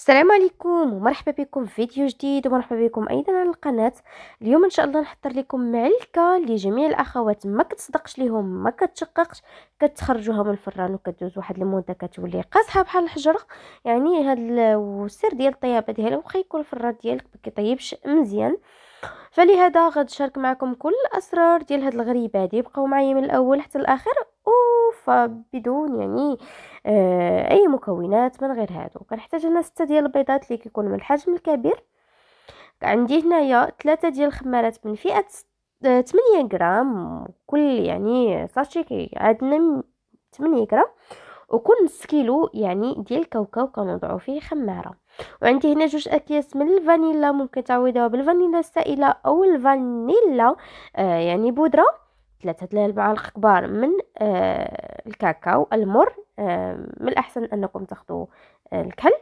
السلام عليكم ومرحبا بكم في فيديو جديد ومرحبا بكم ايضا على القناه اليوم ان شاء الله نحضر لكم معلكه لجميع الاخوات ما كتصدقش ليهم ما كتشققش كتخرجوها من الفران وكدوز واحد المده كتولي قاصحه بحال الحجره يعني هذا السر ديال الطيابه ديالها واخا يكون الفران ديالك ما كيطيبش مزيان فلهذا غنشارك معكم كل الاسرار ديال هاد الغريبه هادي بقاو معايا من الاول حتى الاخر معروفة بدون يعني آه أي مكونات من غير هادو كنحتاج هنا ستة ديال البيضات اللي كيكون من الحجم الكبير عندي هنايا ثلاثة ديال الخمارات من فئة 8 آه، غرام كل يعني ساشي عندنا 8 غرام وكل نص كيلو يعني ديال الكاوكاو كنوضعو فيه خماره وعندي هنا جوج اكياس من الفانيلا ممكن تعوضوها بالفانيلا السائله او الفانيلا آه يعني بودره ثلاثة دلال معالق كبار من آه، الكاكاو المر آه، من الأحسن أنكم تاخذوا الكحل آه،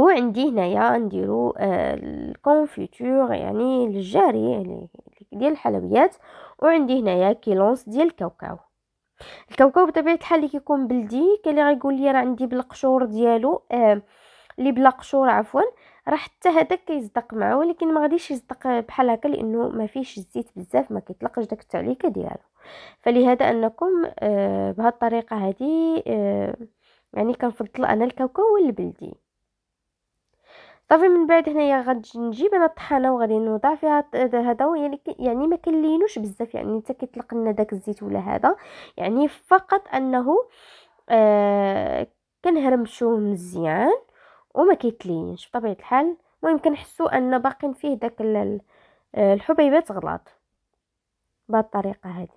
وعندي هنايا نديرو الكونفيتور يعني الجاري يعني ديال الحلويات وعندي هنايا كيلونس ديال الكاوكاو الكاوكاو بطبيعه الحال اللي كيكون بلدي كاين اللي غيقول لي راه عندي بالقشور ديالو آه اللي بلا قشور عفوا راه حتى هذاك كيصدق معاه ولكن ما غاديش يصدق بحال هكا لانه ما فيهش الزيت بزاف ما كيطلقش داك التعليكه ديالو فلهذا انكم آه، بهذه الطريقه هذه آه، يعني كنفضل انا الكاوكاو البلدي صافي من بعد هنايا غادي نجيب انا الطحانه وغادي نوضع فيها هذا يعني يعني ما كنلينوش بزاف يعني حتى كيطلق لنا داك الزيت ولا هذا يعني فقط انه آه كنهرمشوه مزيان وما كيتلينش بطبيعه الحال المهم كنحسوا ان باقي فيه داك الحبيبات غلط بهاد الطريقه هذه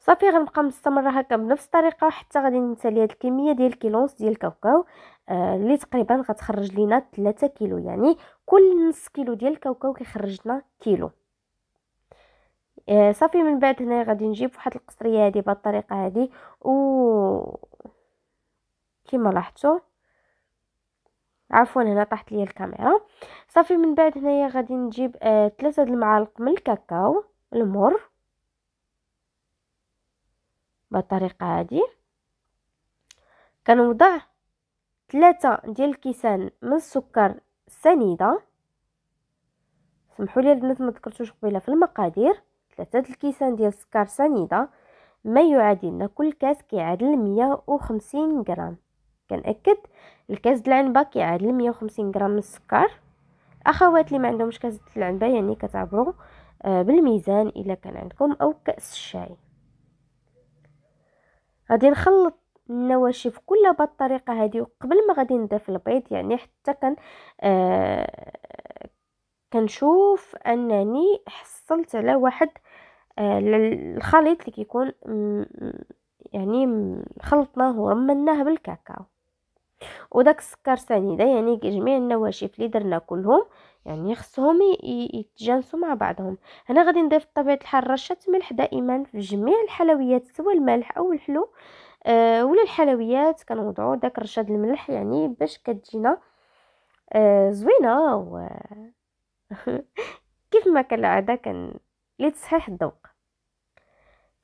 صافي غنبقى مستمره هكا بنفس الطريقه حتى غادي نسالي هاد الكميه ديال الكيلونس ديال الكاوكاو آه، اللي آه تقريبا غتخرج لينا 3 كيلو يعني كل نص كيلو ديال الكاوكاو كيخرج لنا كيلو آه صافي من بعد هنا غادي نجيب واحد القصريه هذه بهاد الطريقه هذه و كما لاحظتوا عفوا هنا طاحت لي الكاميرا صافي من بعد هنايا غادي نجيب آه المعالق من الكاكاو المر بالطريقه هادي كنوضع ثلاثة ديال الكيسان من السكر سنيده سمحوا لي البنات ما ذكرتوش قبيله في المقادير ثلاثة الكيسان ديال السكر سنيده ما يعادلنا كل كاس كيعادل 150 غرام كنأكد الكاس ديال العنبه كيعادل 150 غرام من السكر الاخوات اللي ما عندهمش كاس ديال العنبه يعني كتعبروا آه، بالميزان الا كان عندكم او كاس الشاي غادي نخلط النواشف كلها بهاد الطريقه هذه قبل ما غادي نضيف البيض يعني حتى كان آه كنشوف انني حصلت على واحد آه الخليط اللي كيكون يعني خلطناه ورمناه بالكاكاو وداك السكر ثاني دا يعني جميع النواشف اللي درنا كلهم يعني خصهم يتجانسوا مع بعضهم هنا غادي نضيف بطبيعه الحال رشه ملح دائما في جميع الحلويات سواء الملح او الحلو أه ولا الحلويات كنوضعوا داك رشاد الملح يعني باش كتجينا أه زوينه و كيف ما كالعاده كن لتصحيح الذوق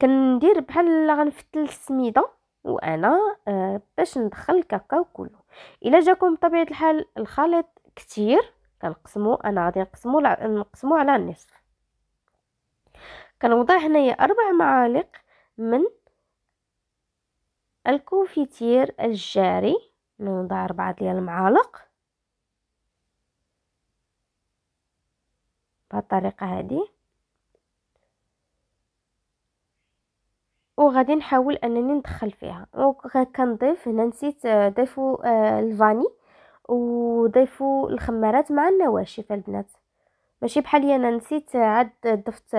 كندير بحال غنفتل السميده وانا آه، باش ندخل الكاكاو كله الا جاكم بطبيعه الحال الخليط كتير كنقسمو انا غادي نقسمو نقسمو على النصف كنوضع هنايا اربع معالق من الكوفيتير الجاري نوضع اربعه ديال المعالق الطريقه هذه وغادي نحاول انني ندخل فيها كنضيف هنا نسيت آه، ضيفوا آه، الفاني وضيفوا الخمارات مع النواشف البنات ماشي بحالي انا نسيت آه، عاد ضفت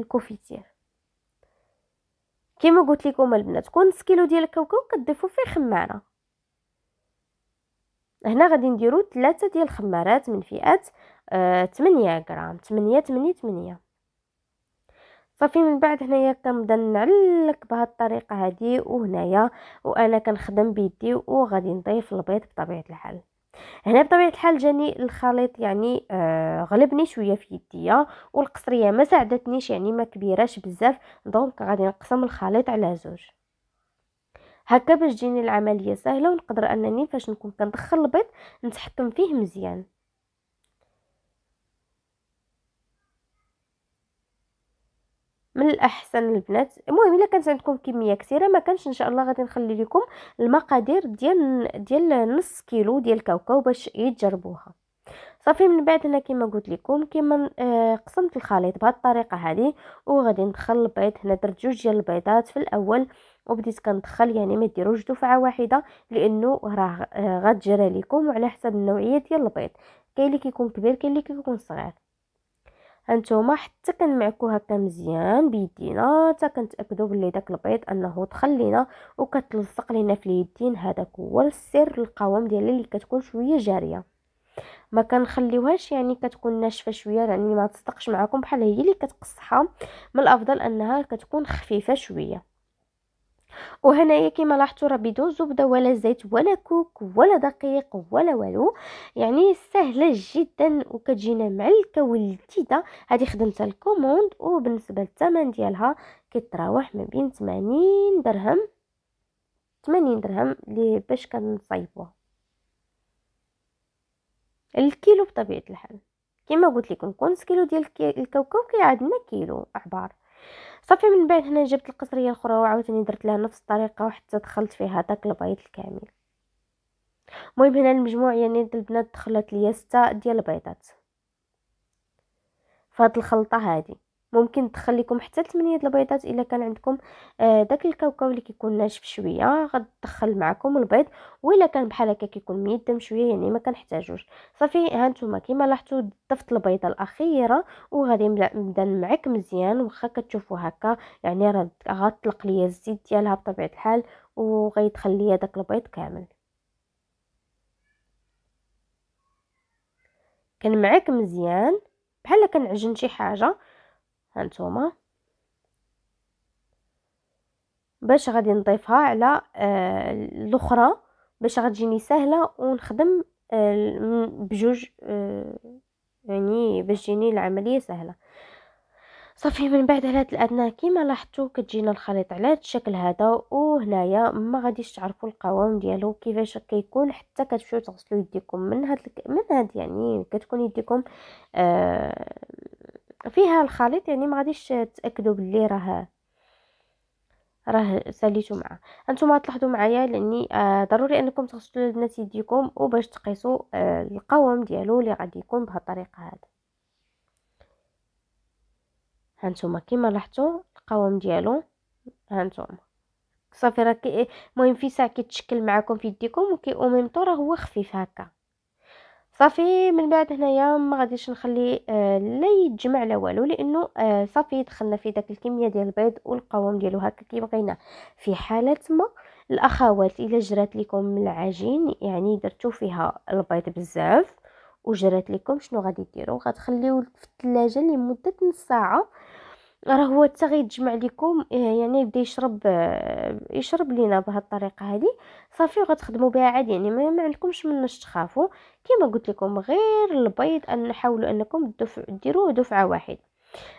الكوفيتير كما قلت لكم البنات كون سكيلو ديال الكاوكاو كتضيفوا فيه خماره هنا غادي نديرو ثلاثة ديال الخمارات من فئات 8 غرام 8 8 8 صافي من بعد هنايا كنبدا نعلك بهالطريقه هذه وهنايا وانا كنخدم بيدي وغادي نضيف البيض بطبيعه الحال هنا بطبيعه الحال جاني الخليط يعني آه غلبني شويه في يديا والقصريه ما ساعدتنيش يعني ما كبيراش بزاف دونك غادي نقسم الخليط على زوج هكا باش تجيني العمليه سهله ونقدر انني فاش نكون كندخل البيض نتحكم فيه مزيان من الاحسن البنات المهم الا كانت عندكم كميه كثيره ما كانش ان شاء الله غادي نخلي لكم المقادير ديال ديال نص كيلو ديال الكاوكاو باش يتجربوها صافي من بعد هنا كما قلت لكم كما آه، قسمت الخليط بهذه الطريقه هذه وغادي ندخل البيض هنا درت جوج ديال البيضات في الاول وبديت كندخل يعني ما ديروش دفعه واحده لانه راه آه، غتجرى لكم وعلى حسب النوعيه ديال البيض كاين اللي كيكون كبير كاين اللي كيكون صغير هانتوما حتى كنمعكو هكا مزيان بيدينا حتى كنتاكدو بلي داك البيض انه دخل لينا وكتلصق لينا في اليدين هذاك هو السر القوام ديالها اللي كتكون شويه جاريه ما كنخليوهاش يعني كتكون ناشفه شويه يعني ما تصدقش معكم بحال هي اللي كتقصحها من الافضل انها كتكون خفيفه شويه وهنايا كما لاحظتوا راه بدون زبده ولا زيت ولا كوك ولا دقيق ولا والو يعني سهله جدا وكتجينا معلكه ولذيذه هذه خدمتها الكوموند وبالنسبه للثمن ديالها كيتراوح ما بين 80 درهم 80 درهم اللي باش كنصايبوها الكيلو بطبيعه الحال كما قلت لكم كونس كيلو ديال الكوكو كيعادنا كيلو عبار صافي من بعد هنا جبت القصريه الاخرى وعاوتاني درت لها نفس الطريقه وحتى دخلت فيها داك البيض الكامل المهم هنا المجموع يعني البنات دخلت ليا ستة ديال البيضات فهاد الخلطه هادي ممكن تخليكم حتى 8 البيضات الا كان عندكم آه داك الكاوكاو اللي كيكون ناشف شويه غتدخل معكم البيض والا كان بحال هكا كيكون ميدم شويه يعني ما كنحتاجوش صافي ها نتوما كما لاحظتوا ضفت البيضه الاخيره وغادي نبدا معك مزيان واخا كتشوفوا هكا يعني راه غطلق ليا الزيت ديالها بطبيعه الحال وغيدخل ليا داك البيض كامل كنمعك مزيان بحال كنعجن شي حاجه هانتوما باش غادي نضيفها على آه الاخرى باش غتجيني سهله ونخدم آه بجوج آه يعني باش تجيني العمليه سهله صافي من بعد على الادنى كيما لاحظتوا كتجينا الخليط على هاد الشكل هذا وهنايا ما غاديش تعرفوا القوام ديالو كيفاش كيكون حتى كتمشيو تغسلوا يديكم من هاد من هاد يعني كتكون يديكم آه فيها الخليط يعني ما غاديش تاكدوا باللي راه راه ساليتو معاه انتم تلاحظوا معايا لاني آه ضروري انكم تغسلوا البنات يديكم وباش تقيسوا آه القوام ديالو اللي غادي يكون بهذه الطريقه هذا هانتوما كما لاحظتوا القوام ديالو هانتوما صافي راه المهم في ساعه كيتشكل معكم في يديكم وكي او ميم طو راه هو خفيف هكا صافي من بعد هنايا ما غاديش نخلي آه لا يتجمع لا والو لانه آه صافي دخلنا في داك الكميه ديال البيض والقوام ديالو هكا كي بغينا في حاله ما الاخوات الا جرات لكم العجين يعني درتو فيها البيض بزاف وجرات لكم شنو غادي ديروا غتخليوه في الثلاجه لمده نص ساعه راه هو حتى غيتجمع لكم آه، يعني يبدا يشرب آه، يشرب لينا بهذه الطريقه هذه صافي وغتخدموا بها عادي يعني ما عندكمش مناش تخافوا كما قلت لكم غير البيض ان نحاولوا انكم الدفع ديروه دفعه واحد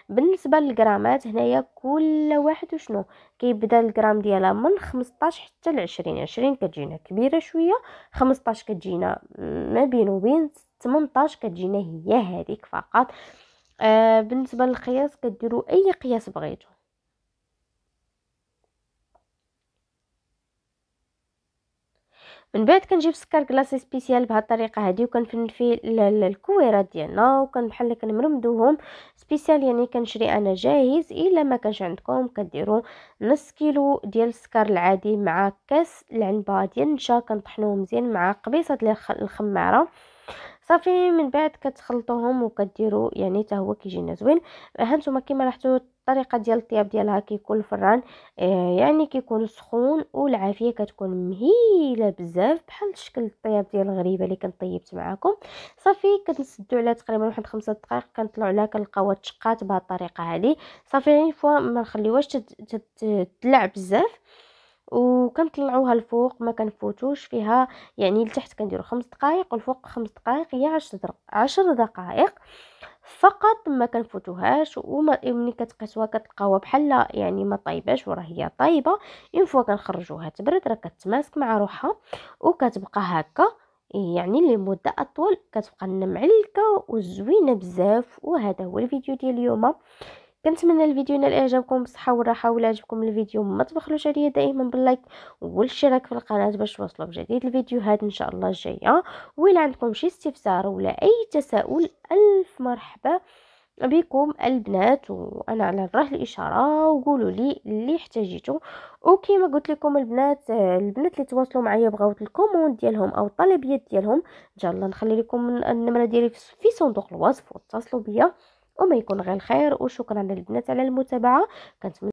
بالنسبه للغرامات هنايا كل واحد وشنو كيبدا الغرام ديالها من 15 حتى ل 20 20 كتجينا كبيره شويه 15 كتجينا ما بين وبين 18 كتجينا هي هذيك فقط آه بالنسبه للقياس كديروا اي قياس بغيتو من بعد كنجيب سكر كلاصي سبيسيال بهاد الطريقه هادي وكنفن فيه الكويرات ديالنا وكن بحال كنمرمدوهم سبيسيال يعني كنشري انا جاهز الا ما كانش عندكم كديروا نص كيلو ديال السكر العادي مع كاس العنبه ديال النشا كنطحنوه مزيان مع قبيصه ديال الخماره صافي من بعد كتخلطوهم وكديروا يعني حتى هو كيجينا زوين هانتوما كما لاحظتوا الطريقه ديال الطياب ديالها كيكون الفران آه، يعني كيكون سخون والعافيه كتكون مهيله بزاف بحال شكل الطياب ديال الغريبه اللي كنت طيبت معكم صافي كنسدو عليها تقريبا واحد خمسة دقائق كنطلعوا عليها كنلقاوها تشقات بهاد الطريقه هذه صافي فوا ما نخليوهاش تدلع بزاف وكنطلعوها الفوق ما كنفوتوش فيها يعني لتحت كنديرو خمس دقائق والفوق خمس دقائق هي عشر, عشر دقائق فقط ما كنفوتوهاش وما ملي كتقيسوها كتلقاوها بحال يعني ما طايباش وراه هي طايبه اون فوا كنخرجوها تبرد راه كتماسك مع روحها وكتبقى هكا يعني لمده اطول كتبقى معلكه وزوينه بزاف وهذا هو الفيديو ديال اليوم كنتمنى الفيديو ينال اعجابكم بالصحه والراحه ولا عجبكم الفيديو ما تبخلوش عليا دائما باللايك والاشتراك في القناه باش توصلوا بجديد الفيديوهات ان شاء الله الجايه ولا عندكم شي استفسار ولا اي تساؤل الف مرحبا بكم البنات وانا على الراه الاشاره وقولوا لي اللي احتاجيتو وكيما قلت لكم البنات البنات اللي تواصلوا معايا بغاو الكوموند ديالهم او الطلبيات ديالهم ان شاء الله نخلي لكم النمره ديالي في صندوق الوصف واتصلوا بيا وما يكون غير الخير وشكرا للبنات على المتابعه كنتمنى